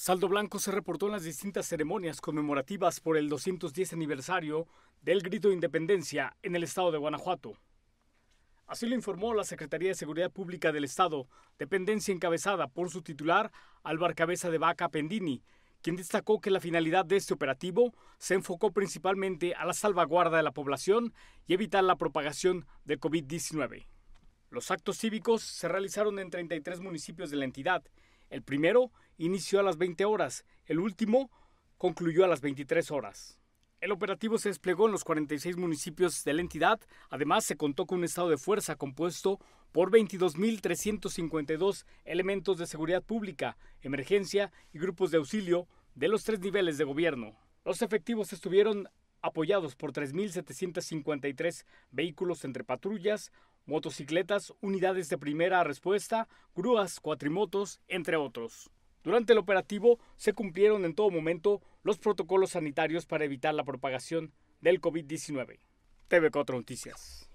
Saldo Blanco se reportó en las distintas ceremonias conmemorativas por el 210 aniversario del grito de independencia en el estado de Guanajuato. Así lo informó la Secretaría de Seguridad Pública del Estado, dependencia encabezada por su titular Álvaro Cabeza de Vaca Pendini, quien destacó que la finalidad de este operativo se enfocó principalmente a la salvaguarda de la población y evitar la propagación del COVID-19. Los actos cívicos se realizaron en 33 municipios de la entidad el primero inició a las 20 horas, el último concluyó a las 23 horas. El operativo se desplegó en los 46 municipios de la entidad. Además, se contó con un estado de fuerza compuesto por 22.352 elementos de seguridad pública, emergencia y grupos de auxilio de los tres niveles de gobierno. Los efectivos estuvieron apoyados por 3.753 vehículos entre patrullas, motocicletas, unidades de primera respuesta, grúas, cuatrimotos, entre otros. Durante el operativo se cumplieron en todo momento los protocolos sanitarios para evitar la propagación del COVID-19. TV4 Noticias.